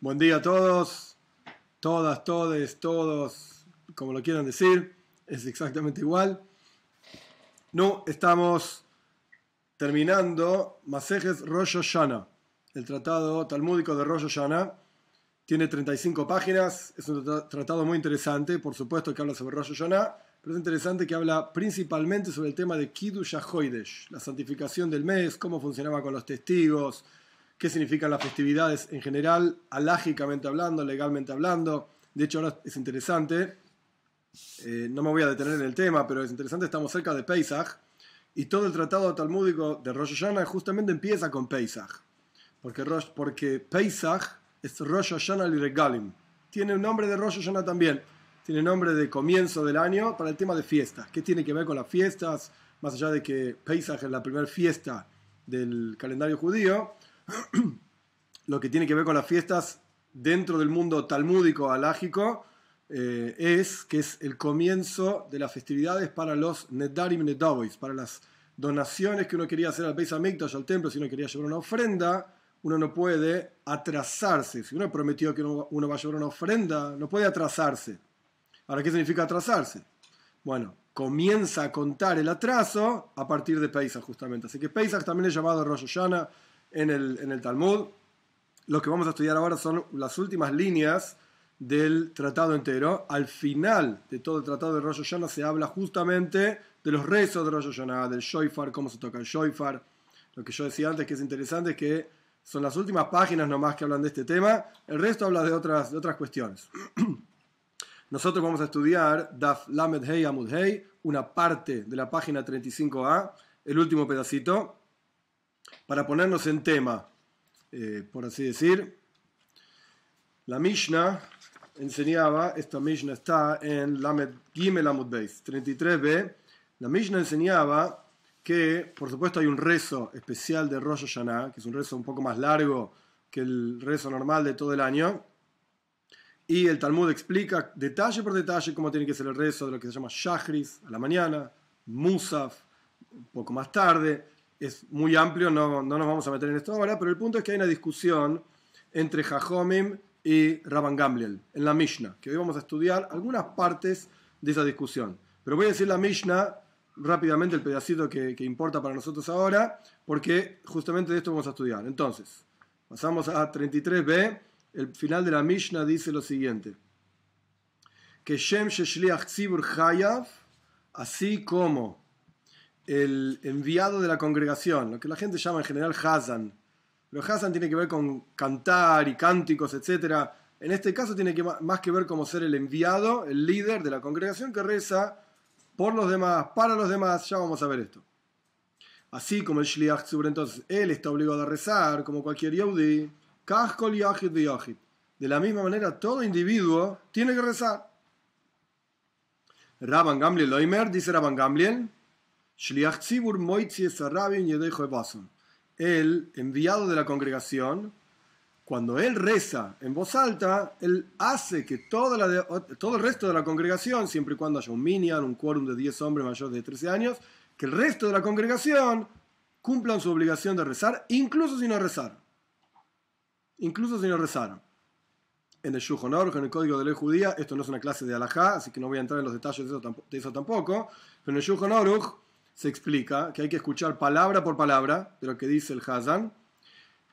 Buen día a todos, todas, todes, todos, como lo quieran decir, es exactamente igual. No, estamos terminando Masejes Rosh Hashanah, el tratado talmúdico de Rosh Hashanah. Tiene 35 páginas, es un tratado muy interesante, por supuesto que habla sobre Rosh Hashanah, pero es interesante que habla principalmente sobre el tema de Kiddush HaHoidesh, la santificación del mes, cómo funcionaba con los testigos, qué significan las festividades en general, alágicamente hablando, legalmente hablando. De hecho, ahora es interesante, eh, no me voy a detener en el tema, pero es interesante, estamos cerca de Pesach y todo el tratado talmúdico de Rosh Hashanah justamente empieza con Pesach, porque, Rosh, es Rosh Hashanah y Regalim. Tiene un nombre de Rosh Hashanah también, tiene nombre de comienzo del año para el tema de fiestas. ¿Qué tiene que ver con las fiestas? Más allá de que Pesach es la primera fiesta del calendario judío, lo que tiene que ver con las fiestas dentro del mundo talmúdico alágico eh, es que es el comienzo de las festividades para los Nedarim Nedavois, para las donaciones que uno quería hacer al Beis Hamikdash, al templo, si uno quería llevar una ofrenda, uno no puede atrasarse. Si uno prometió que uno, va a llevar una ofrenda, no puede atrasarse. Ahora, ¿qué significa atrasarse? Bueno, comienza a contar el atraso a partir de Pesach, justamente. Así que Pesach también es llamado Rosh Hashanah, en el, Talmud. Lo que vamos a estudiar ahora son las últimas líneas del tratado entero. Al final de todo el tratado de Rosh Hashanah se habla justamente de los rezos de Rosh Hashanah, del shofar, cómo se toca el shofar. Lo que yo decía antes que es interesante es que son las últimas páginas nomás que hablan de este tema. El resto habla de otras, de otras cuestiones. Nosotros vamos a estudiar Daf Lamed Hei Amud Hei, una parte de la página 35a, el último pedacito para ponernos en tema, eh, por así decir, la Mishnah enseñaba, esta Mishnah está en Lamed Gimel Amud 33b, la Mishnah enseñaba que, por supuesto, hay un rezo especial de Rosh Hashanah, que es un rezo un poco más largo que el rezo normal de todo el año, y el Talmud explica detalle por detalle cómo tiene que ser el rezo de lo que se llama Shachris, a la mañana, Musaf un poco más tarde, es muy amplio, no, nos vamos a meter en esto ahora, pero el punto es que hay una discusión entre Jajomim y Rabban en la Mishnah, que hoy vamos a estudiar algunas partes de esa discusión. Pero voy a decir la Mishnah rápidamente, el pedacito que, importa para nosotros ahora, porque justamente de esto vamos a estudiar. Entonces, pasamos a 33b, el final de la Mishnah dice lo siguiente, que Shem Sheshliach Tzibur Hayav, así como el enviado de la congregación, lo que la gente llama en general Hazan. Pero Hazan tiene que ver con cantar y cánticos, etc. En este caso tiene más que ver como ser el enviado, el líder de la congregación que reza por los demás, para los demás. Ya vamos a ver esto. Así como el Shliach Tzur, entonces, él está obligado a rezar, como cualquier Yehudi, Yahid de De la misma manera, todo individuo tiene que rezar. Rabban Gamliel Loimer dice Rabban Gamliel, el enviado de la congregación, cuando él reza en voz alta, él hace que toda la todo el resto de la congregación, siempre y cuando haya un minion, un quórum de 10 hombres mayores de 13 años, que el resto de la congregación cumplan su obligación de rezar, incluso si no rezaron. Incluso si no rezaron. En el Shulchan en el Código de Ley Judía, esto no es una clase de alajá, así que no voy a entrar en los detalles de eso, tampoco, pero en el Shulchan se explica que hay que escuchar palabra por palabra de lo que dice el Hazan.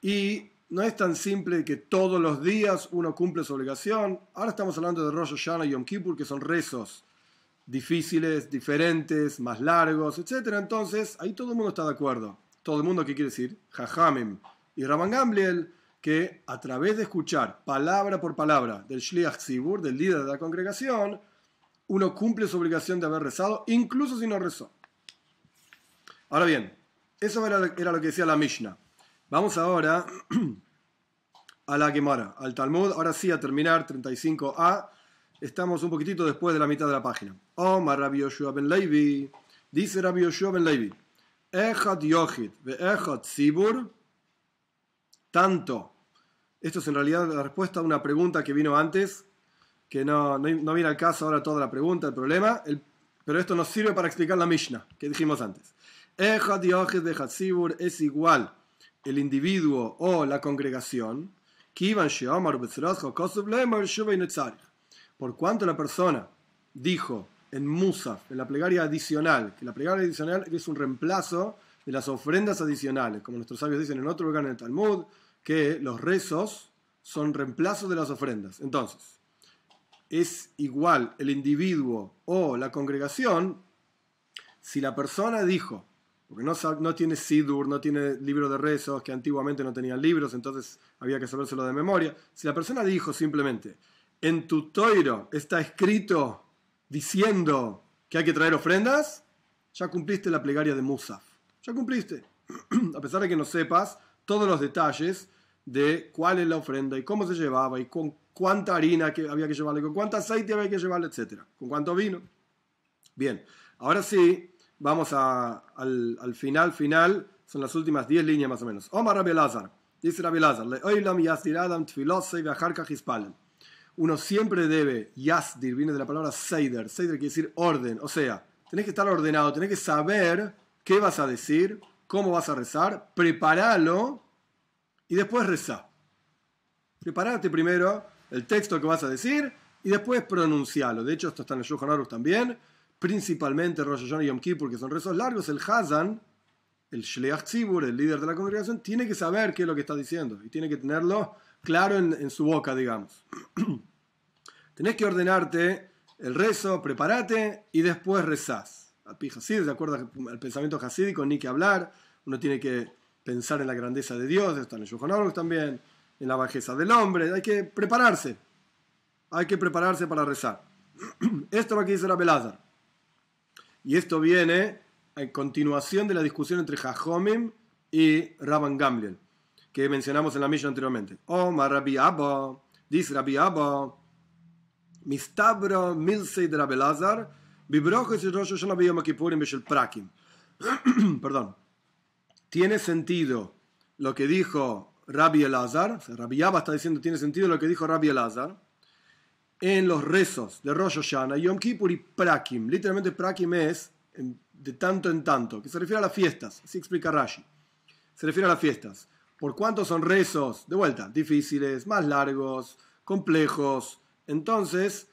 Y no es tan simple que todos los días uno cumple su obligación. Ahora estamos hablando de Rosh Hashanah y Yom Kippur, que son rezos difíciles, diferentes, más largos, etc. Entonces, ahí todo el mundo está de acuerdo. Todo el mundo, ¿qué quiere decir? Hajamim y Raman Gamliel, que a través de escuchar palabra por palabra del Shliach Zibur, del líder de la congregación, uno cumple su obligación de haber rezado, incluso si no rezó. Ahora bien, eso era, lo que decía la Mishnah. Vamos ahora a la Gemara, al Talmud. Ahora sí, a terminar 35a. Estamos un poquitito después de la mitad de la página. Omar Rabbi ben Levi. Dice Rabbi Yoshua ben Levi. Echad Yochit ve Sibur. Tanto. Esto es en realidad la respuesta a una pregunta que vino antes, que no, no, viene al caso ahora toda la pregunta, el problema. pero esto nos sirve para explicar la Mishnah que dijimos antes es igual el individuo o la congregación. Por cuanto la persona dijo en Musaf, en la plegaria adicional, que la plegaria adicional es un reemplazo de las ofrendas adicionales, como nuestros sabios dicen en otro lugar en el Talmud, que los rezos son reemplazos de las ofrendas. Entonces, es igual el individuo o la congregación si la persona dijo porque no, no tiene Sidur, no tiene libro de rezos, que antiguamente no tenían libros, entonces había que sabérselo de memoria. Si la persona dijo simplemente, en tu toiro está escrito diciendo que hay que traer ofrendas, ya cumpliste la plegaria de Musaf. Ya cumpliste. A pesar de que no sepas todos los detalles de cuál es la ofrenda y cómo se llevaba y con cuánta harina que había que llevarle, con cuánto aceite había que llevarle, etc. Con cuánto vino. Bien, ahora sí, Vamos al, final, final, son las últimas 10 líneas más o menos. Omar uno siempre debe, yasdir viene de la palabra seider, seider quiere decir orden, o sea, tenés que estar ordenado, tenés que saber qué vas a decir, cómo vas a rezar, prepáralo y después reza. Preparate primero el texto que vas a decir y después pronuncialo. De hecho, esto está en el Arus también principalmente Rosh Hashanah y Yom Kippur, que son rezos largos, el Hazan, el Shleach Tzibur, el líder de la congregación, tiene que saber qué es lo que está diciendo y tiene que tenerlo claro en, su boca, digamos. Tenés que ordenarte el rezo, prepárate y después rezas. A Hasid, de acuerdo al pensamiento hasídico, ni que hablar, uno tiene que pensar en la grandeza de Dios, está en el también, en la bajeza del hombre, hay que prepararse, hay que prepararse para rezar. Esto es lo que dice la Belázar. Y esto viene en continuación de la discusión entre Jajomim y Rabban Gamliel, que mencionamos en la misión anteriormente. Omar Rabbi Abba, dice Rabbi Abba, Mistabro Milsei de Rabbi Lazar, Bibrojes y Rosh Hashanah Beyom akipurim Bishel Prakim. Perdón. Tiene sentido lo que dijo Rabbi Elazar, Rabbi Abba está diciendo tiene sentido lo que dijo Rabbi Elazar, en los rezos de Rosh Hashanah, Yom Kippur y Prakim. Literalmente Prakim es de tanto en tanto, que se refiere a las fiestas, así explica Rashi. Se refiere a las fiestas. ¿Por cuántos son rezos? De vuelta, difíciles, más largos, complejos. Entonces,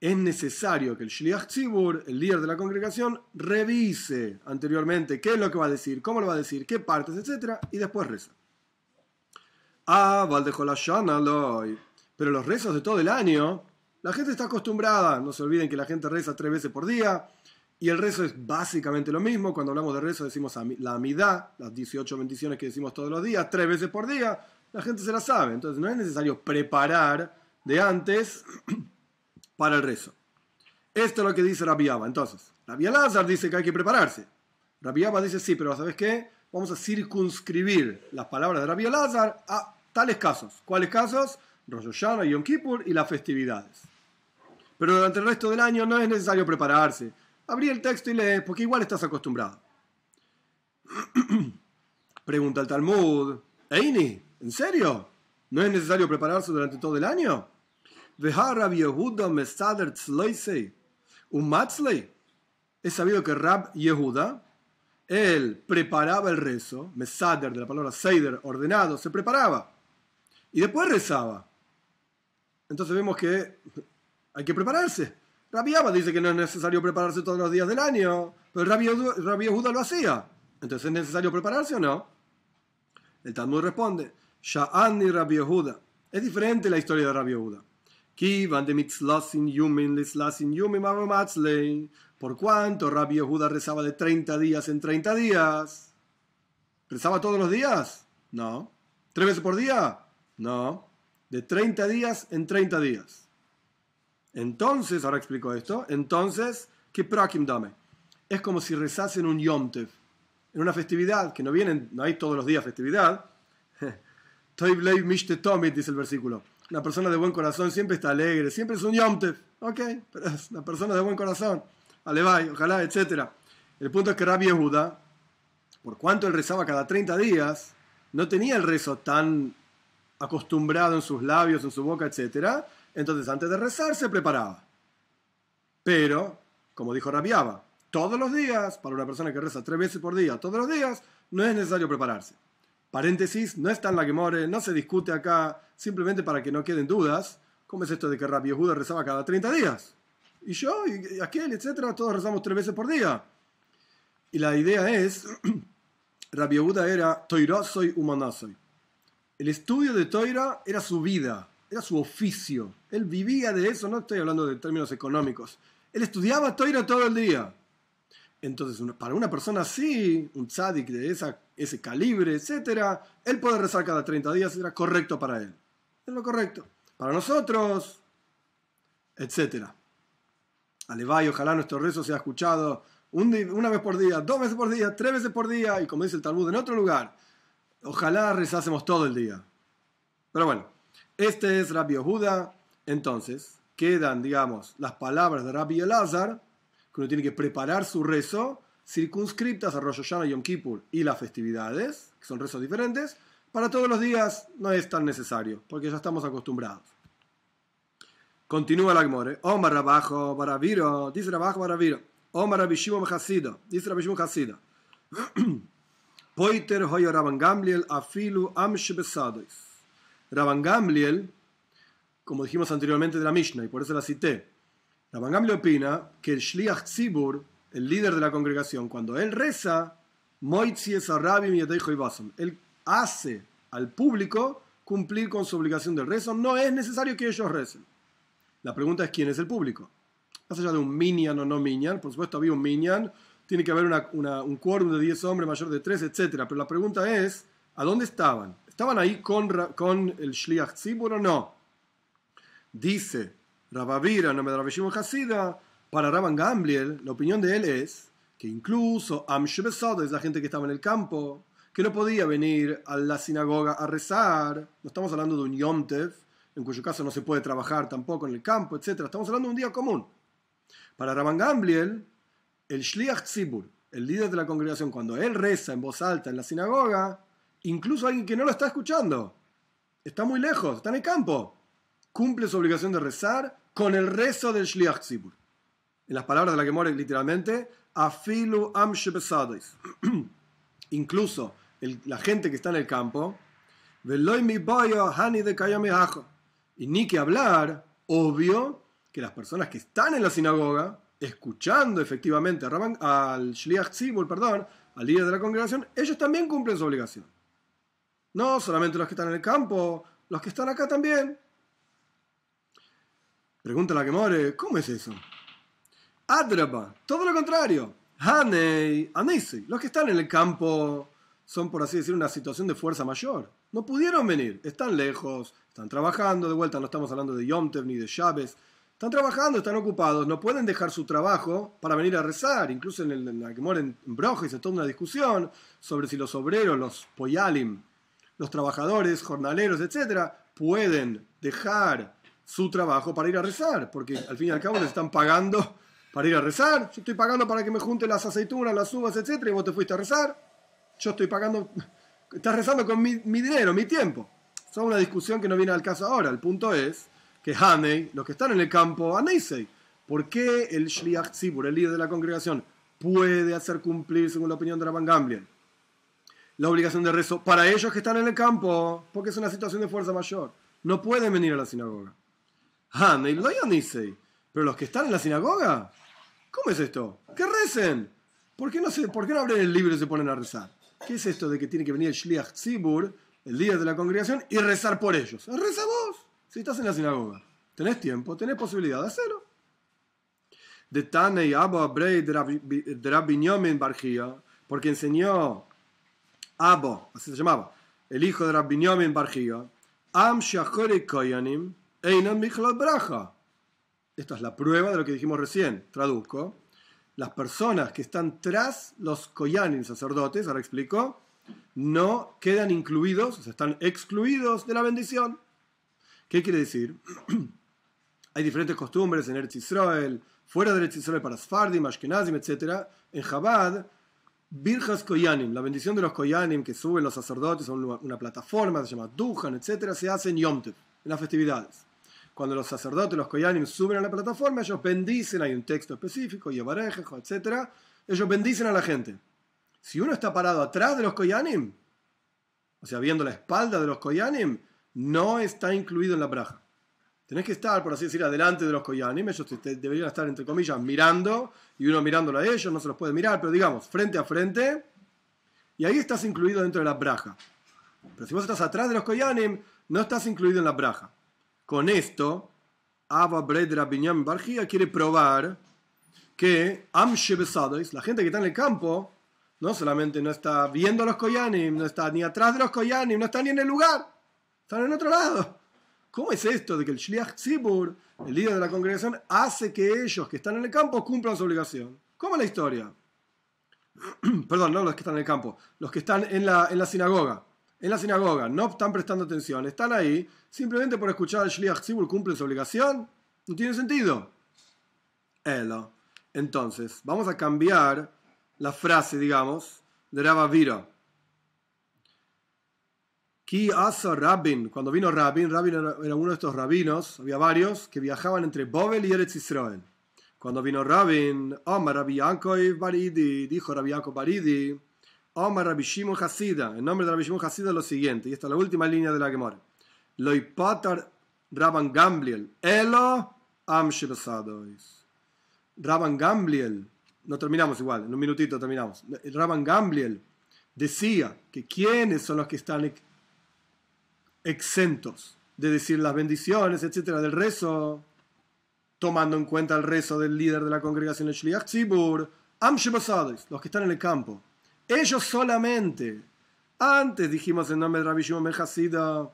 es necesario que el Shliach Tzibur, el líder de la congregación, revise anteriormente qué es lo que va a decir, cómo lo va a decir, qué partes, etc. Y después reza. Ah, loy Pero los rezos de todo el año la gente está acostumbrada, no se olviden que la gente reza tres veces por día, y el rezo es básicamente lo mismo. Cuando hablamos de rezo decimos la amidad, las 18 bendiciones que decimos todos los días, tres veces por día, la gente se la sabe. Entonces no es necesario preparar de antes para el rezo. Esto es lo que dice Rabiaba. Entonces, Rabia Lázaro dice que hay que prepararse. Rabiaba dice sí, pero ¿sabes qué? Vamos a circunscribir las palabras de Rabia Lázaro a tales casos. ¿Cuáles casos? Rosh Hashanah, Yom Kippur y las festividades pero durante el resto del año no es necesario prepararse. Abrí el texto y lees, porque igual estás acostumbrado. Pregunta el Talmud, Eini, ¿en serio? ¿No es necesario prepararse durante todo el año? Mesader ¿Un Es sabido que Rab Yehuda, él preparaba el rezo, mesader de la palabra seider, ordenado, se preparaba. Y después rezaba. Entonces vemos que hay que prepararse. Rabbi Abba dice que no es necesario prepararse todos los días del año, pero Rabbi, rabia Yehuda lo hacía. Entonces, ¿es necesario prepararse o no? El Talmud responde, Sha'an y Rabbi Judá. Es diferente la historia de Rabbi Yehuda. Por cuánto Rabbi Judá rezaba de 30 días en 30 días. ¿Rezaba todos los días? No. ¿Tres veces por día? No. De 30 días en 30 días. Entonces, ahora explico esto, entonces, ¿qué prakim dame? Es como si rezasen un yomtev, en una festividad, que no vienen, no hay todos los días festividad. dice el versículo. una persona de buen corazón siempre está alegre, siempre es un yomtev. Ok, pero es una persona de buen corazón. Alevay, ojalá, etc. El punto es que Rabbi Yehuda, por cuanto él rezaba cada 30 días, no tenía el rezo tan acostumbrado en sus labios, en su boca, etcétera, entonces antes de rezar se preparaba. Pero, como dijo Rabiaba, todos los días, para una persona que reza tres veces por día, todos los días, no es necesario prepararse. Paréntesis, no está en la que more no se discute acá, simplemente para que no queden dudas. ¿Cómo es esto de que Rabbi rezaba cada 30 días? Y yo, y aquel, etcétera, todos rezamos tres veces por día. Y la idea es, Rabbi Yehuda era y soy. El estudio de Toira era su vida era su oficio. Él vivía de eso, no estoy hablando de términos económicos. Él estudiaba toira todo el día. Entonces, para una persona así, un tzadik de ese calibre, etc., él puede rezar cada 30 días, era correcto para él. Es lo correcto. Para nosotros, etc. Alevay, ojalá nuestro rezo sea escuchado una vez por día, dos veces por día, tres veces por día, y como dice el Talmud en otro lugar, ojalá rezásemos todo el día. Pero bueno, este es Rabbi Yehuda. Entonces, quedan, digamos, las palabras de Rabbi Elazar, que uno tiene que preparar su rezo, circunscriptas a Rosh Hashanah, Yom Kippur y las festividades, que son rezos diferentes. Para todos los días no es tan necesario, porque ya estamos acostumbrados. Continúa la Gmore. Omar Rabajo Baraviro, dice Rabajo Baraviro. Omar dice Poiter Hoyo Raban Afilu Rabban Gamliel, como dijimos anteriormente de la Mishnah, y por eso la cité, Rabban Gamliel opina que el Shliach Tzibur, el líder de la congregación, cuando él reza, Moitzies y él hace al público cumplir con su obligación del rezo, no es necesario que ellos recen. La pregunta es quién es el público. Más allá de un minyan o no minyan, por supuesto había un minyan, tiene que haber un quórum de 10 hombres mayor de 3, etc. Pero la pregunta es, ¿a dónde estaban? ¿Estaban ahí con, con el Shliach Tzibur o no? Dice en nombre de en Hasida, para Raban Gamliel, la opinión de él es que incluso Amshbesod es la gente que estaba en el campo, que no podía venir a la sinagoga a rezar. No estamos hablando de un Yom en cuyo caso no se puede trabajar tampoco en el campo, etc. Estamos hablando de un día común. Para Raban Gamliel, el Shliach Tzibur, el líder de la congregación, cuando él reza en voz alta en la sinagoga, incluso alguien que no lo está escuchando, está muy lejos, está en el campo, cumple su obligación de rezar con el rezo del Shliach Tzibur. En las palabras de la que muere literalmente, afilu am incluso la gente que está en el campo, y ni que hablar, obvio, que las personas que están en la sinagoga, escuchando efectivamente al Shliach Tzibur, perdón, al líder de la congregación, ellos también cumplen su obligación. No solamente los que están en el campo, los que están acá también. Pregunta la que more, ¿cómo es eso? Adraba, todo lo contrario. Hanei, Anisei, los que están en el campo son, por así decir, una situación de fuerza mayor. No pudieron venir, están lejos, están trabajando, de vuelta no estamos hablando de Yomtev ni de Chávez. Están trabajando, están ocupados, no pueden dejar su trabajo para venir a rezar. Incluso en, la que mueren en Broja y se toda una discusión sobre si los obreros, los poyalim, los trabajadores, jornaleros, etcétera, pueden dejar su trabajo para ir a rezar, porque al fin y al cabo les están pagando para ir a rezar. Yo estoy pagando para que me junte las aceitunas, las uvas, etcétera, y vos te fuiste a rezar. Yo estoy pagando, estás rezando con mi, dinero, mi tiempo. Es una discusión que no viene al caso ahora. El punto es que Hanei, los que están en el campo, Aneisei, ¿por qué el Shliach Tzibur, el líder de la congregación, puede hacer cumplir, según la opinión de Van Gamliel, la obligación de rezo para ellos que están en el campo, porque es una situación de fuerza mayor. No pueden venir a la sinagoga. Ah, Pero los que están en la sinagoga, ¿cómo es esto? ¡Que recen! ¿Por qué no, se, por qué no abren el libro y se ponen a rezar? ¿Qué es esto de que tiene que venir el Shliach Tzibur, el líder de la congregación, y rezar por ellos? Reza vos, si estás en la sinagoga. Tenés tiempo, tenés posibilidad de hacerlo. De Tanei Abba porque enseñó Abo, así se llamaba, el hijo de Barjío, Am Shachori Koyanim, Einan Michlot Braja. Esta es la prueba de lo que dijimos recién, traduzco. Las personas que están tras los Koyanim sacerdotes, ahora explico, no quedan incluidos, o sea, están excluidos de la bendición. ¿Qué quiere decir? Hay diferentes costumbres en Eretz Israel, fuera de Eretz Israel para Sfardim, Ashkenazim, etc. En Chabad virjas Koyanim, la bendición de los Koyanim que suben los sacerdotes a una plataforma, se llama Dujan, etc., se hace en Yom en las festividades. Cuando los sacerdotes, los Koyanim, suben a la plataforma, ellos bendicen, hay un texto específico, Yevarejejo, etc., ellos bendicen a la gente. Si uno está parado atrás de los Koyanim, o sea, viendo la espalda de los Koyanim, no está incluido en la braja tenés que estar, por así decir, adelante de los Koyanim, ellos deberían estar, entre comillas, mirando, y uno mirándolo a ellos, no se los puede mirar, pero digamos, frente a frente, y ahí estás incluido dentro de la braja. Pero si vos estás atrás de los Koyanim, no estás incluido en la braja. Con esto, Ava, Bredra Binyam Barjía quiere probar que Amshebesadois, la gente que está en el campo, no solamente no está viendo a los Koyanim, no está ni atrás de los Koyanim, no está ni en el lugar, están en otro lado. ¿Cómo es esto de que el Shliach Tzibur, el líder de la congregación, hace que ellos que están en el campo cumplan su obligación? ¿Cómo es la historia? Perdón, no los que están en el campo, los que están en la, en la sinagoga. En la sinagoga, no están prestando atención, están ahí, simplemente por escuchar al Shliach Tzibur cumple su obligación. No tiene sentido. Entonces, vamos a cambiar la frase, digamos, de viro Ki Asa Rabin, cuando vino Rabin, Rabin era uno de estos rabinos, había varios, que viajaban entre Bobel y Eretz Israel. Cuando vino Rabin, Omar Rabbi Yankov Baridi, dijo Rabbi Baridi, Omar Rabbi Hasida, el nombre de Rabbi Shimon Hasida es lo siguiente, y esta es la última línea de la Gemara. Loipatar Rabban Gamliel, Elo Am Rabban Gamliel, no terminamos igual, en un minutito terminamos. Rabban Gamliel decía que quiénes son los que están exentos de decir las bendiciones, etcétera, del rezo, tomando en cuenta el rezo del líder de la congregación de Shliach Tzibur, los que están en el campo. Ellos solamente. Antes dijimos en nombre de Rabbi Shimon Hasida,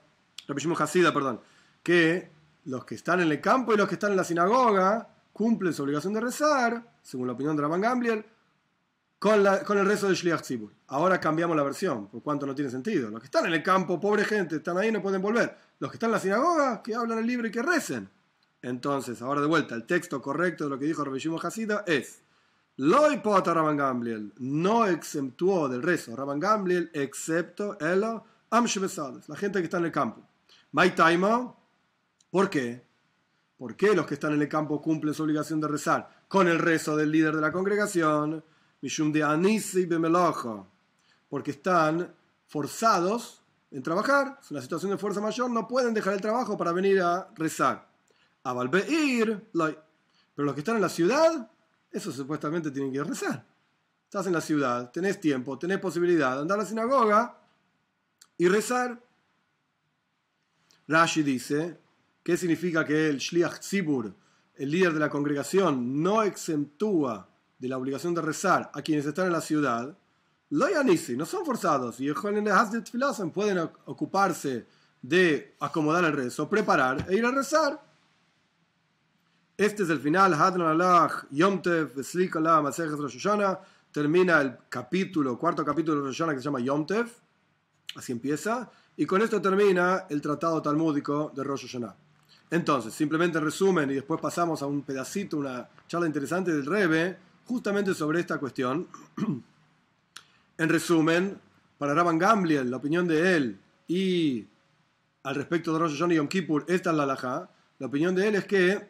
perdón, que los que están en el campo y los que están en la sinagoga cumplen su obligación de rezar, según la opinión de Rabban Gamliel, con, el rezo de Shliach Tzibur. Ahora cambiamos la versión, por cuanto no tiene sentido. Los que están en el campo, pobre gente, están ahí, no pueden volver. Los que están en la sinagoga, que hablan el libro y que recen. Entonces, ahora de vuelta, el texto correcto de lo que dijo Rebellimo Hasida es Lo no exceptuó del rezo excepto elo la gente que está en el campo. ¿por qué? ¿Por qué los que están en el campo cumplen su obligación de rezar con el rezo del líder de la congregación? porque están forzados en trabajar, es una situación de fuerza mayor, no pueden dejar el trabajo para venir a rezar. A ir pero los que están en la ciudad, eso supuestamente tienen que rezar. Estás en la ciudad, tenés tiempo, tenés posibilidad de andar a la sinagoga y rezar. Rashi dice, ¿qué significa que el Shliach Tzibur, el líder de la congregación, no exentúa de la obligación de rezar a quienes están en la ciudad, nisi no son forzados, y pueden ocuparse de acomodar el rezo, preparar e ir a rezar. Este es el final, Yomtev, termina el capítulo, cuarto capítulo de que se llama Yomtev, así empieza, y con esto termina el tratado talmúdico de Rosh Entonces, simplemente resumen y después pasamos a un pedacito, una charla interesante del Rebbe justamente sobre esta cuestión. en resumen, para Raban Gamliel, la opinión de él y al respecto de Rosh Hashanah y Yom Kippur, esta es la halajá, la opinión de él es que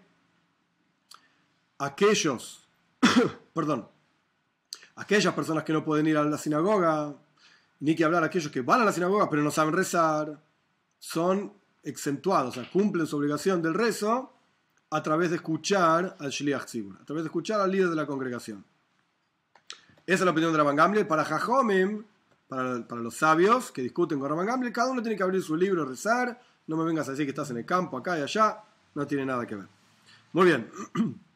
aquellos, perdón, aquellas personas que no pueden ir a la sinagoga, ni que hablar aquellos que van a la sinagoga pero no saben rezar, son exentuados, o sea, cumplen su obligación del rezo a través de escuchar al Shliach Tzibur, a través de escuchar al líder de la congregación. Esa es la opinión de Rabban Para Jajomim, para, los sabios que discuten con Rabban cada uno tiene que abrir su libro, rezar. No me vengas a decir que estás en el campo, acá y allá. No tiene nada que ver. Muy bien.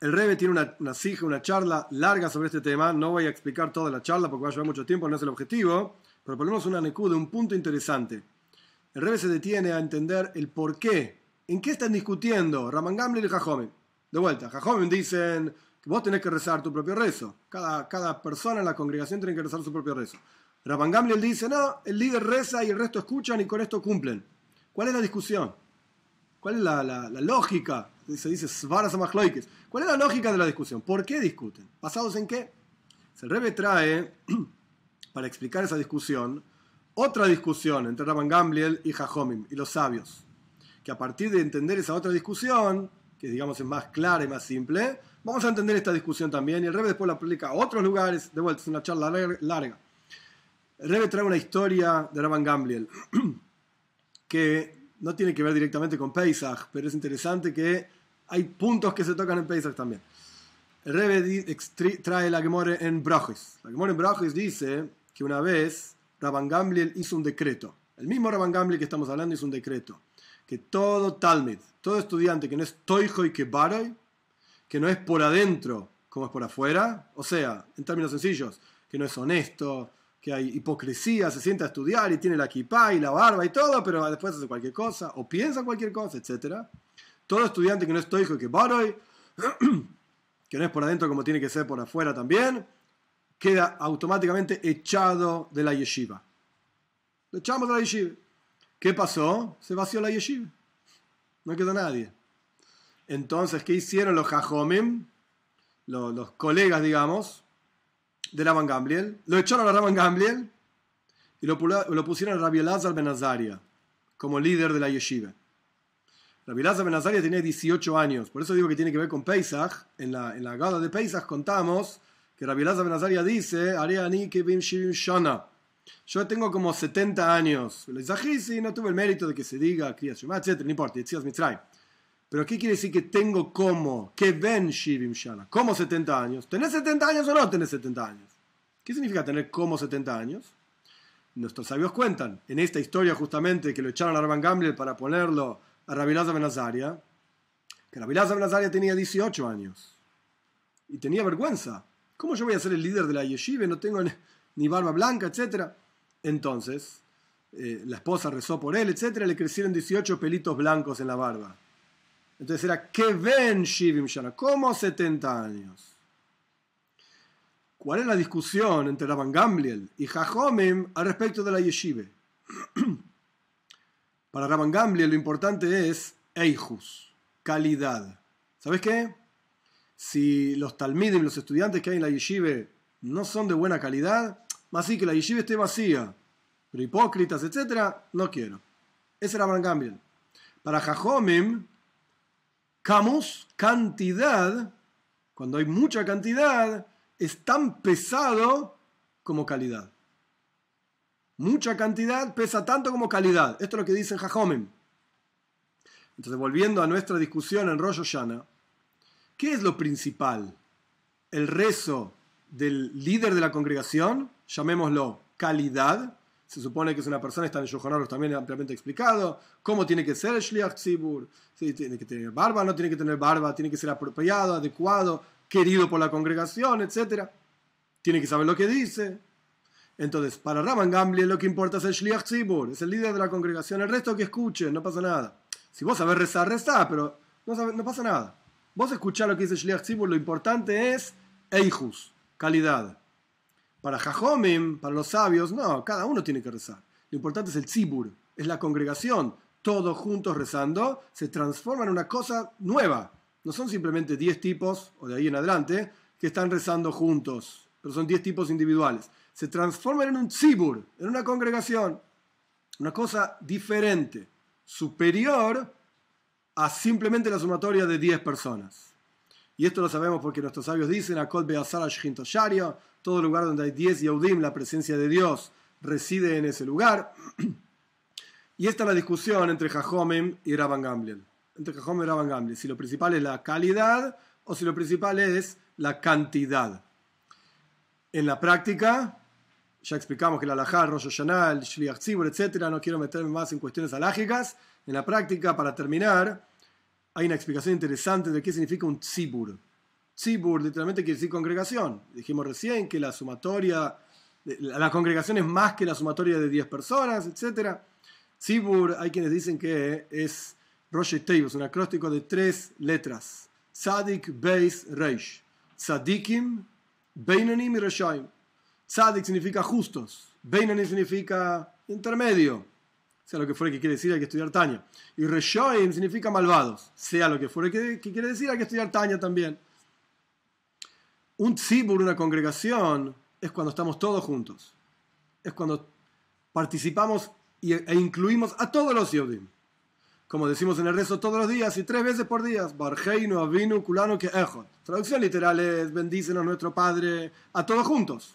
El Rebe tiene una, una una charla larga sobre este tema. No voy a explicar toda la charla porque va a llevar mucho tiempo, no es el objetivo. Pero ponemos lo una de un punto interesante. El Rebe se detiene a entender el por qué ¿En qué están discutiendo Raman Gamliel y Jajomim? De vuelta, Jajomim dicen que vos tenés que rezar tu propio rezo. Cada, cada persona en la congregación tiene que rezar su propio rezo. Raman Gamliel dice, no, el líder reza y el resto escuchan y con esto cumplen. ¿Cuál es la discusión? ¿Cuál es la, lógica? Se dice Svaras ¿Cuál es la lógica de la discusión? ¿Por qué discuten? ¿Basados en qué? Se Rebe trae, para explicar esa discusión, otra discusión entre Raman Gamliel y Jajomim y los sabios que a partir de entender esa otra discusión, que digamos es más clara y más simple, vamos a entender esta discusión también y el Rebe después la aplica a otros lugares, de vuelta, es una charla larga. El Rebe trae una historia de Raban Gamliel que no tiene que ver directamente con Paysag, pero es interesante que hay puntos que se tocan en Paysag también. El Rebe trae la Gemore en Brojes. La Gemore en Brojes dice que una vez Raban Gamliel hizo un decreto. El mismo Raban Gamliel que estamos hablando hizo un decreto que todo Talmud, todo estudiante que no es toijo y que baroy, que no es por adentro como es por afuera, o sea, en términos sencillos, que no es honesto, que hay hipocresía, se sienta a estudiar y tiene la kipá y la barba y todo, pero después hace cualquier cosa, o piensa cualquier cosa, etc. Todo estudiante que no es toijo y que baroy, que no es por adentro como tiene que ser por afuera también, queda automáticamente echado de la yeshiva. Lo echamos de la yeshiva. ¿Qué pasó? Se vació la yeshiva. No quedó nadie. Entonces, ¿qué hicieron los Jajomim? Los, colegas, digamos, de Raman Lo echaron a Raman y lo, pusieron a Rabbi Benazaria como líder de la yeshiva. Rabbi Benazaria tenía 18 años. Por eso digo que tiene que ver con Pesach. En la, gada de Pesach contamos que Rabbi Benazaria dice, Ariani Kebim Shivim Shana. Yo tengo como 70 años. Lo exagí, ah, sí, no tuve el mérito de que se diga cría Shema, etc. No importa, mi trae Pero ¿qué quiere decir que tengo como? Que ven Shivim Shana. ¿Cómo 70 años? ¿Tenés 70 años o no tenés 70 años? ¿Qué significa tener como 70 años? Nuestros sabios cuentan, en esta historia justamente que lo echaron a Raban gamble para ponerlo a Rabilaza Benazaria, que Rabilaza Benazaria tenía 18 años y tenía vergüenza. ¿Cómo yo voy a ser el líder de la yeshiva? No tengo ni barba blanca, etc. Entonces, eh, la esposa rezó por él, etc. Le crecieron 18 pelitos blancos en la barba. Entonces era qué ven Shivim Shana, como 70 años. ¿Cuál es la discusión entre Raban Gamliel y Jajomim al respecto de la yeshive? Para Raban Gamliel lo importante es Eijus, calidad. ¿Sabes qué? Si los talmidim, los estudiantes que hay en la yeshive, no son de buena calidad, Así que la yeshiva esté vacía, pero hipócritas, etcétera, no quiero. Ese era cambio Para Jajomim, Camus, cantidad, cuando hay mucha cantidad, es tan pesado como calidad. Mucha cantidad pesa tanto como calidad. Esto es lo que dicen Jajomim. Entonces, volviendo a nuestra discusión en rollo Hashanah, ¿qué es lo principal? ¿El rezo del líder de la congregación llamémoslo calidad, se supone que es una persona, está en yohanaros también ampliamente explicado, cómo tiene que ser el Shliach Tzibur, tiene que tener barba, no tiene que tener barba, tiene que ser apropiado, adecuado, querido por la congregación, etcétera... Tiene que saber lo que dice. Entonces, para Raman Gamble lo que importa es el Shliach Tzibur, es el líder de la congregación, el resto que escuche, no pasa nada. Si vos sabés rezar, rezar pero no, no pasa nada. Vos escuchá lo que dice Shliach Tzibur, lo importante es Eijus, calidad. Para Jajomim, para los sabios, no, cada uno tiene que rezar. Lo importante es el tzibur, es la congregación. Todos juntos rezando se transforma en una cosa nueva. No son simplemente 10 tipos, o de ahí en adelante, que están rezando juntos, pero son 10 tipos individuales. Se transforman en un tzibur, en una congregación. Una cosa diferente, superior a simplemente la sumatoria de 10 personas. Y esto lo sabemos porque nuestros sabios dicen, Akot Beazar todo lugar donde hay 10 audim, la presencia de Dios reside en ese lugar. y esta es la discusión entre Jajomim y Rabban Gamliel. Entre Jajomim y Rabban Gamliel, si lo principal es la calidad o si lo principal es la cantidad. En la práctica, ya explicamos que el alajá, el Rosh Hashanah, el Shliach etc., no quiero meterme más en cuestiones alágicas. En la práctica, para terminar, hay una explicación interesante de qué significa un tzibur. Tzibur literalmente quiere decir congregación. Dijimos recién que la sumatoria, la congregación es más que la sumatoria de 10 personas, etc. Tzibur, hay quienes dicen que es Roger Teibus, un acróstico de tres letras. Tzadik, Beis, Reish. Tzadikim, Beinanim y Reshaim. Tzadik significa justos. Beinanim significa intermedio sea lo que fuera que quiere decir, hay que estudiar taña. Y Reshoim significa malvados, sea lo que fuera que, quiere decir, hay que estudiar taña también. Un tzibur, una congregación, es cuando estamos todos juntos. Es cuando participamos e incluimos a todos los Yodim. Como decimos en el rezo todos los días y tres veces por día, Avinu, Kulano, que Traducción literal es bendícenos nuestro Padre a todos juntos.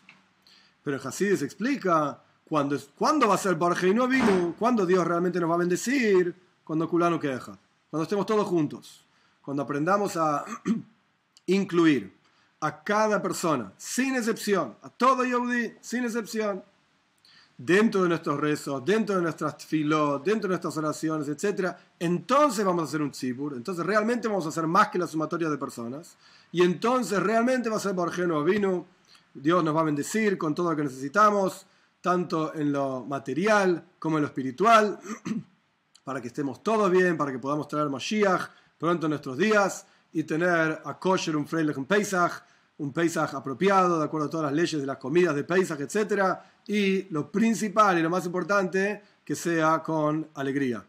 Pero se explica ¿Cuándo, va a ser y vino ¿Cuándo Dios realmente nos va a bendecir? Cuando culano queja. Cuando estemos todos juntos. Cuando aprendamos a incluir a cada persona, sin excepción, a todo Yehudi, sin excepción, dentro de nuestros rezos, dentro de nuestras filos, dentro de nuestras oraciones, etc. Entonces vamos a hacer un tzibur, entonces realmente vamos a hacer más que la sumatoria de personas, y entonces realmente va a ser y Vino, Dios nos va a bendecir con todo lo que necesitamos tanto en lo material como en lo espiritual, para que estemos todos bien, para que podamos traer Mashiach pronto en nuestros días y tener a kosher un freilich un Pesach, un Pesach apropiado de acuerdo a todas las leyes de las comidas de Pesach, etc. Y lo principal y lo más importante, que sea con alegría.